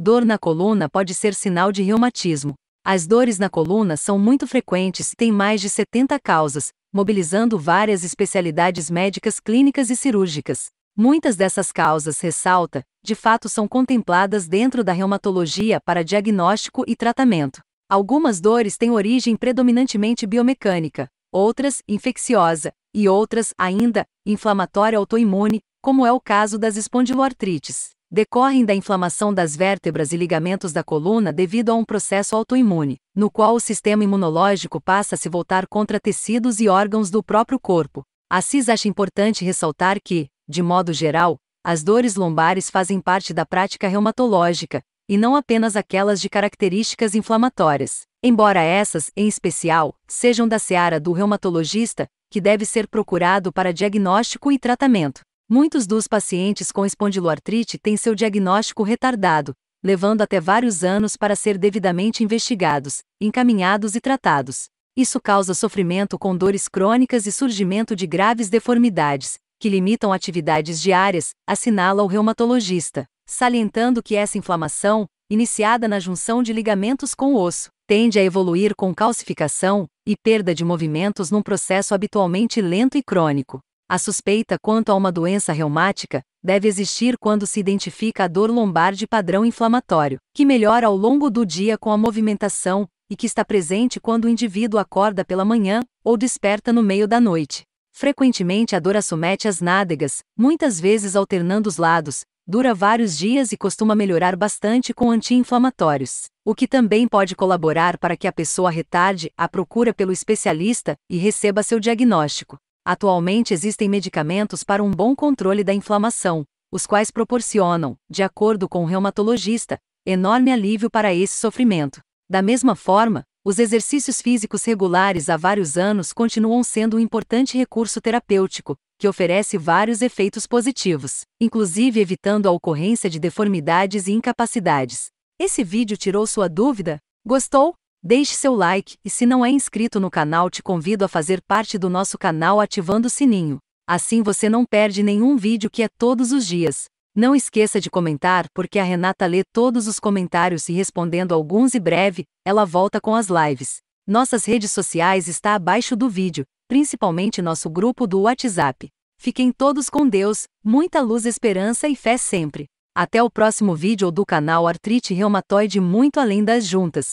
Dor na coluna pode ser sinal de reumatismo. As dores na coluna são muito frequentes e têm mais de 70 causas, mobilizando várias especialidades médicas clínicas e cirúrgicas. Muitas dessas causas, ressalta, de fato são contempladas dentro da reumatologia para diagnóstico e tratamento. Algumas dores têm origem predominantemente biomecânica, outras, infecciosa, e outras, ainda, inflamatória autoimune, como é o caso das espondiloartrites decorrem da inflamação das vértebras e ligamentos da coluna devido a um processo autoimune, no qual o sistema imunológico passa a se voltar contra tecidos e órgãos do próprio corpo. Assis acha importante ressaltar que, de modo geral, as dores lombares fazem parte da prática reumatológica, e não apenas aquelas de características inflamatórias. Embora essas, em especial, sejam da seara do reumatologista, que deve ser procurado para diagnóstico e tratamento. Muitos dos pacientes com espondiloartrite têm seu diagnóstico retardado, levando até vários anos para ser devidamente investigados, encaminhados e tratados. Isso causa sofrimento com dores crônicas e surgimento de graves deformidades, que limitam atividades diárias, assinala o reumatologista, salientando que essa inflamação, iniciada na junção de ligamentos com o osso, tende a evoluir com calcificação e perda de movimentos num processo habitualmente lento e crônico. A suspeita quanto a uma doença reumática deve existir quando se identifica a dor lombar de padrão inflamatório, que melhora ao longo do dia com a movimentação e que está presente quando o indivíduo acorda pela manhã ou desperta no meio da noite. Frequentemente a dor assomete as nádegas, muitas vezes alternando os lados, dura vários dias e costuma melhorar bastante com anti-inflamatórios, o que também pode colaborar para que a pessoa retarde a procura pelo especialista e receba seu diagnóstico. Atualmente existem medicamentos para um bom controle da inflamação, os quais proporcionam, de acordo com o reumatologista, enorme alívio para esse sofrimento. Da mesma forma, os exercícios físicos regulares há vários anos continuam sendo um importante recurso terapêutico, que oferece vários efeitos positivos, inclusive evitando a ocorrência de deformidades e incapacidades. Esse vídeo tirou sua dúvida? Gostou? Deixe seu like e se não é inscrito no canal, te convido a fazer parte do nosso canal ativando o sininho. Assim você não perde nenhum vídeo que é todos os dias. Não esqueça de comentar, porque a Renata lê todos os comentários e respondendo alguns e breve, ela volta com as lives. Nossas redes sociais está abaixo do vídeo, principalmente nosso grupo do WhatsApp. Fiquem todos com Deus, muita luz, esperança e fé sempre. Até o próximo vídeo do canal Artrite Reumatoide muito além das juntas.